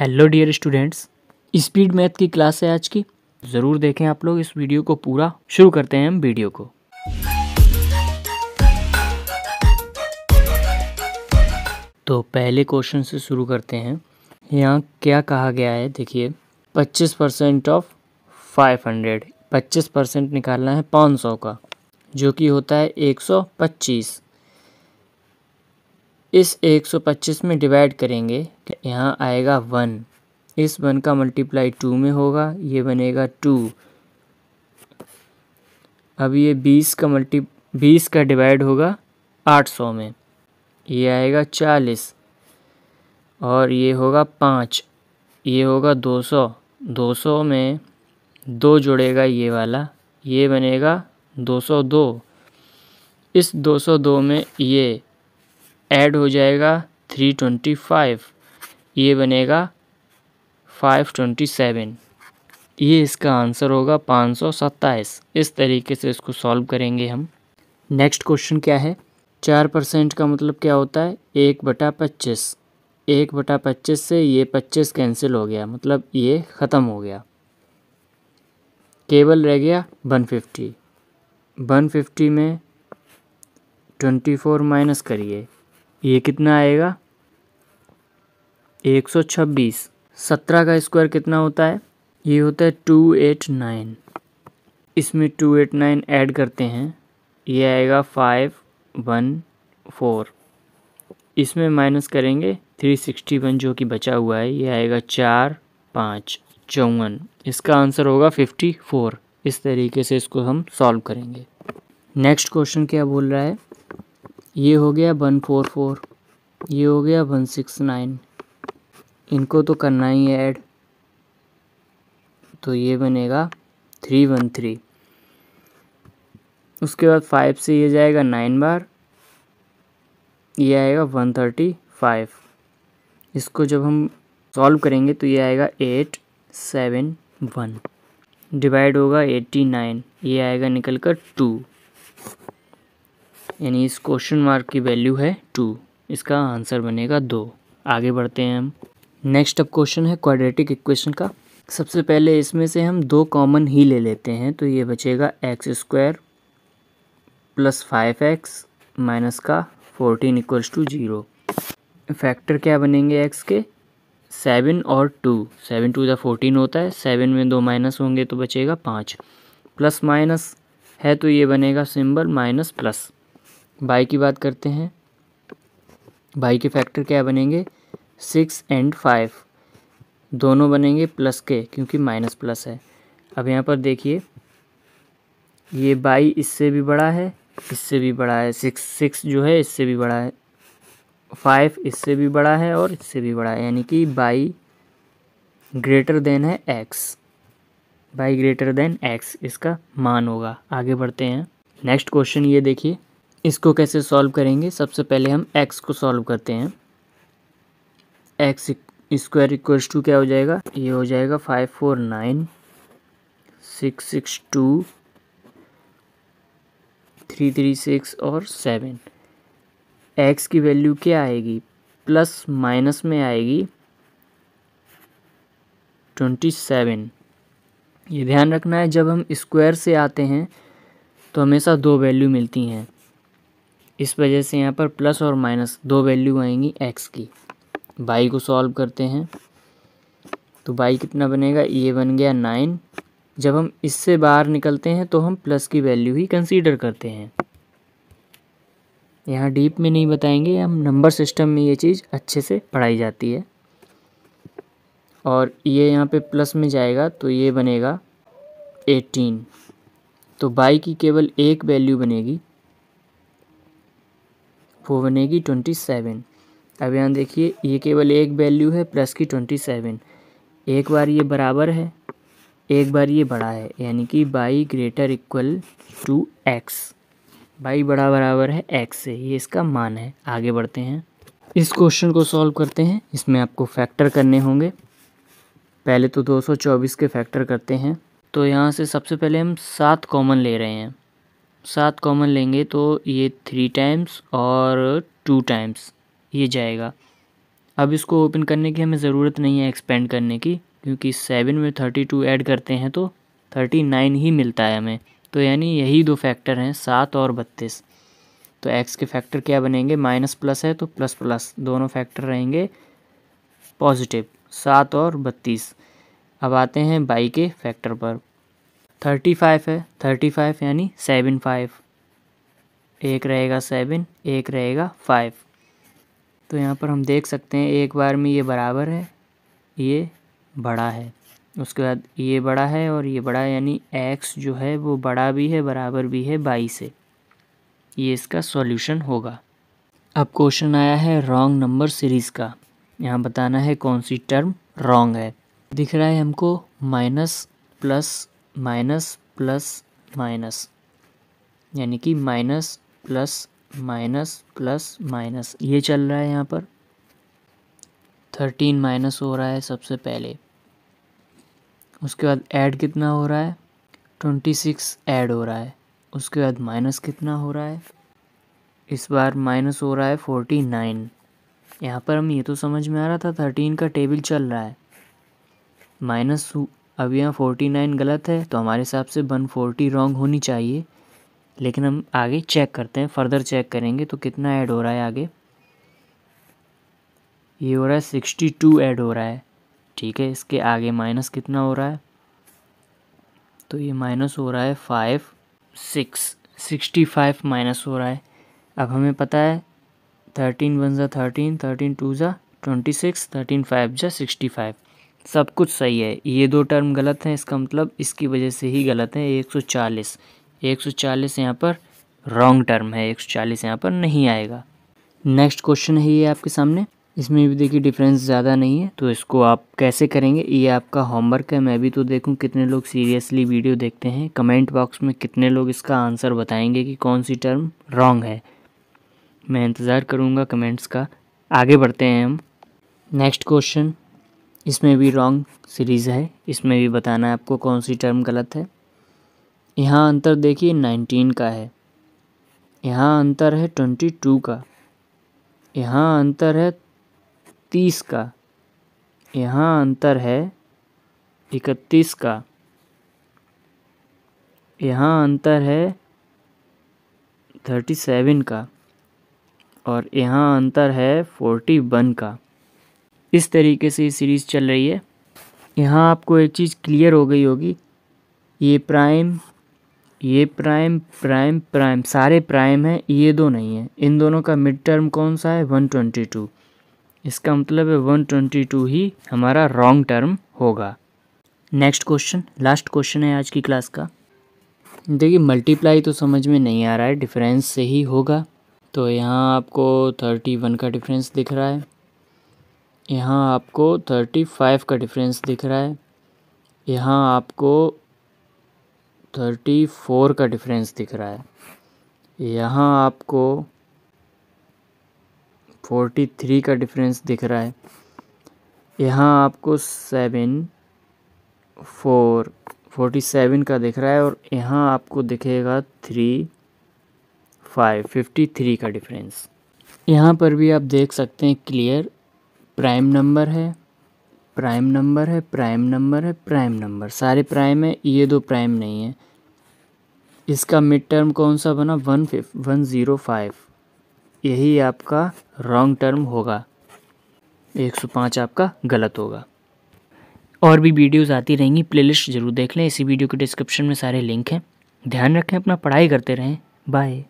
hello dear students speed math की class है आज की ज़रूर देखें आप लोग इस वीडियो को पूरा शुरू करते हैं हम वीडियो को तो पहले क्वेश्चन से शुरू करते हैं यहाँ क्या कहा गया है देखिए 25 परसेंट ऑफ 500 25 परसेंट निकालना है 500 का जो कि होता है 125 इस 125 में डिवाइड करेंगे तो यहाँ आएगा वन इस वन का मल्टीप्लाई टू में होगा ये बनेगा टू अब ये बीस का मल्टी बीस का डिवाइड होगा आठ सौ में ये आएगा चालीस और ये होगा पाँच ये होगा दो सौ दो सौ में दो जुड़ेगा ये वाला ये बनेगा दो सौ दो इस दो सौ दो में ये ऐड हो जाएगा थ्री ट्वेंटी फाइव ये बनेगा फाइव ट्वेंटी सेवन ये इसका आंसर होगा पाँच सौ सत्ताईस इस तरीके से इसको सॉल्व करेंगे हम नेक्स्ट क्वेश्चन क्या है चार परसेंट का मतलब क्या होता है एक बटा पच्चीस एक बटा पच्चीस से ये पच्चीस कैंसिल हो गया मतलब ये ख़त्म हो गया केवल रह गया वन फिफ्टी वन फिफ्टी में ट्वेंटी फोर माइनस करिए ये कितना आएगा एक सौ छब्बीस सत्रह का स्क्वायर कितना होता है ये होता है टू एट नाइन इसमें टू एट नाइन ऐड करते हैं ये आएगा फाइव वन फोर इसमें माइनस करेंगे थ्री सिक्सटी वन जो कि बचा हुआ है ये आएगा चार पाँच चौवन इसका आंसर होगा फिफ्टी फोर इस तरीके से इसको हम सॉल्व करेंगे नेक्स्ट क्वेश्चन क्या बोल रहा है ये हो गया वन फोर फोर ये हो गया वन सिक्स नाइन इनको तो करना ही है ऐड तो ये बनेगा थ्री वन थ्री उसके बाद फाइव से ये जाएगा नाइन बार ये आएगा वन थर्टी फाइव इसको जब हम सॉल्व करेंगे तो ये आएगा एट सेवन वन डिवाइड होगा एट्टी नाइन ये आएगा निकल कर टू यानी इस क्वेश्चन मार्क की वैल्यू है टू इसका आंसर बनेगा दो आगे बढ़ते हैं हम नेक्स्ट अब क्वेश्चन है क्वाड्रेटिक इक्वेशन का सबसे पहले इसमें से हम दो कॉमन ही ले लेते हैं तो ये बचेगा x square plus five x minus का fourteen equals to zero factor क्या बनेंगे एक्स के सेवन और टू सेवन टू या फोर्टीन होता है सेवन में दो माइनस होंगे तो बचेगा पाँच प्लस माइनस है तो ये बनेगा सिंबल माइनस प्लस बाई की बात करते हैं बाई के फैक्टर क्या बनेंगे सिक्स एंड फाइव दोनों बनेंगे प्लस के क्योंकि माइनस प्लस है अब यहाँ पर देखिए ये बाई इससे भी बड़ा है इससे भी बड़ा है सिक्स सिक्स जो है इससे भी बड़ा है फाइव इससे भी बड़ा है और इससे भी बड़ा है यानी कि बाई ग्रेटर देन है x y greater than x इसका मान होगा आगे बढ़ते हैं नेक्स्ट क्वेश्चन ये देखिए इसको कैसे सॉल्व करेंगे सबसे पहले हम एक्स को सॉल्व करते हैं एक्स स्क्वायर इक्वल्स टू क्या हो जाएगा ये हो जाएगा five four nine six six two three three six और सेवन एक्स की वैल्यू क्या आएगी प्लस माइनस में आएगी ट्वेंटी सेवन ये ध्यान रखना है जब हम स्क्वायर से आते हैं तो हमेशा दो वैल्यू मिलती हैं इस वजह से यहाँ पर प्लस और माइनस दो वैल्यू आएंगी एक्स की बाई को सॉल्व करते हैं तो बाई कितना बनेगा ये बन गया नाइन जब हम इससे बाहर निकलते हैं तो हम प्लस की वैल्यू ही कंसीडर करते हैं यहाँ डीप में नहीं बताएंगे हम नंबर सिस्टम में ये चीज़ अच्छे से पढ़ाई जाती है और ये यहाँ पे प्लस में जाएगा तो ये बनेगा एटीन तो बाई की केवल एक वैल्यू बनेगी वो बनेगी ट्वेंटी सेवन अब यहाँ देखिए ये केवल एक वैल्यू है प्लस की ट्वेंटी सेवन एक बार ये बराबर है एक बार ये बड़ा है यानी कि y greater equal to x y बड़ा बराबर है एक्स से ये इसका मान है आगे बढ़ते हैं इस क्वेश्चन को सॉल्व करते हैं इसमें आपको फैक्टर करने होंगे पहले तो 224 के फैक्टर करते हैं तो यहाँ से सबसे पहले हम सात कॉमन ले रहे हैं सात कॉमन लेंगे तो ये थ्री टाइम्स और टू टाइम्स ये जाएगा अब इसको ओपन करने की हमें ज़रूरत नहीं है एक्सपेंड करने की क्योंकि सेवन में थर्टी टू ऐड करते हैं तो थर्टी नाइन ही मिलता है हमें तो यानी यही दो फैक्टर हैं सात और बत्तीस तो एक्स के फैक्टर क्या बनेंगे माइनस प्लस है तो प्लस प्लस दोनों फैक्टर रहेंगे पॉजिटिव सात और बत्तीस अब आते हैं बाई के फैक्टर पर थर्टी फाइव है थर्टी फाइव यानी सेवन फाइव एक रहेगा सेवन एक रहेगा फाइव तो यहाँ पर हम देख सकते हैं एक बार में ये बराबर है ये बड़ा है उसके बाद ये बड़ा है और ये बड़ा यानी एक्स जो है वो बड़ा भी है बराबर भी है बाई से ये इसका सॉल्यूशन होगा अब क्वेश्चन आया है रॉन्ग नंबर सीरीज़ का यहाँ बताना है कौन सी टर्म रॉन्ग है दिख रहा है हमको minus plus minus plus minus यानी कि minus plus minus plus minus ये चल रहा है यहाँ पर थर्टीन माइनस हो रहा है सबसे पहले उसके बाद ऐड कितना हो रहा है ट्वेंटी सिक्स ऐड हो रहा है उसके बाद माइनस कितना हो रहा है इस बार माइनस हो रहा है फोर्टी नाइन यहाँ पर हम ये तो समझ में आ रहा था थर्टीन का टेबल चल रहा है माइनस अब यहाँ फोर्टी नाइन गलत है तो हमारे हिसाब से वन फोर्टी रॉन्ग होनी चाहिए लेकिन हम आगे चेक करते हैं फर्दर चेक करेंगे तो कितना ऐड हो रहा है आगे ये हो रहा है सिक्सटी टू ऐड हो रहा है ठीक है इसके आगे माइनस कितना हो रहा है तो ये माइनस हो रहा है five six sixty five minus हो रहा है अब हमें पता है थर्टीन वन ज़ा थर्टीन थर्टीन टू ज़ा ट्वेंटी सिक्स थर्टीन फाइव ज़ा सिक्सटी फाइव सब कुछ सही है ये दो टर्म गलत हैं इसका मतलब इसकी वजह से ही गलत है 140 140 यहाँ पर रॉन्ग टर्म है 140 यहाँ पर नहीं आएगा नेक्स्ट क्वेश्चन है ये आपके सामने इसमें भी देखिए डिफरेंस ज़्यादा नहीं है तो इसको आप कैसे करेंगे ये आपका होमवर्क है मैं भी तो देखूं कितने लोग सीरियसली वीडियो देखते हैं कमेंट बॉक्स में कितने लोग इसका आंसर बताएंगे कि कौन सी टर्म रॉन्ग है मैं इंतज़ार करूँगा कमेंट्स का आगे बढ़ते हैं हम नेक्स्ट क्वेश्चन इसमें भी रॉन्ग सीरीज़ है इसमें भी बताना है आपको कौन सी टर्म गलत है यहाँ अंतर देखिए नाइनटीन का है यहाँ अंतर है ट्वेंटी टू का यहाँ अंतर है तीस का यहाँ अंतर है इकतीस का यहाँ अंतर है थर्टी सेवन का और यहाँ अंतर है फोर्टी वन का इस तरीके से ये सीरीज़ चल रही है यहाँ आपको एक चीज़ क्लियर हो गई होगी ये प्राइम ये प्राइम प्राइम प्राइम सारे प्राइम हैं ये दो नहीं हैं इन दोनों का मिड टर्म कौन सा है वन ट्वेंटी टू इसका मतलब है वन ट्वेंटी टू ही हमारा रॉन्ग टर्म होगा नेक्स्ट क्वेश्चन लास्ट क्वेश्चन है आज की क्लास का देखिए मल्टीप्लाई तो समझ में नहीं आ रहा है डिफरेंस से ही होगा तो यहाँ आपको थर्टी वन का डिफरेंस दिख रहा है यहाँ आपको थर्टी फाइव का डिफरेंस दिख रहा है यहाँ आपको थर्टी फोर का डिफरेंस दिख रहा है यहाँ आपको फोर्टी थ्री का डिफरेंस दिख रहा है यहाँ आपको सेवन फोर फोर्टी सेवन का दिख रहा है और यहाँ आपको दिखेगा थ्री फाइव फिफ्टी थ्री का डिफरेंस यहाँ पर भी आप देख सकते हैं क्लियर प्राइम नंबर है प्राइम नंबर है प्राइम नंबर है प्राइम नंबर सारे प्राइम है ये दो प्राइम नहीं है इसका मिड टर्म कौन सा बना one five one zero five यही आपका रॉन्ग टर्म होगा एक सौ पाँच आपका गलत होगा और भी वीडियोस आती रहेंगी प्लेलिस्ट ज़रूर देख लें इसी वीडियो के डिस्क्रिप्शन में सारे लिंक हैं ध्यान रखें अपना पढ़ाई करते रहें बाय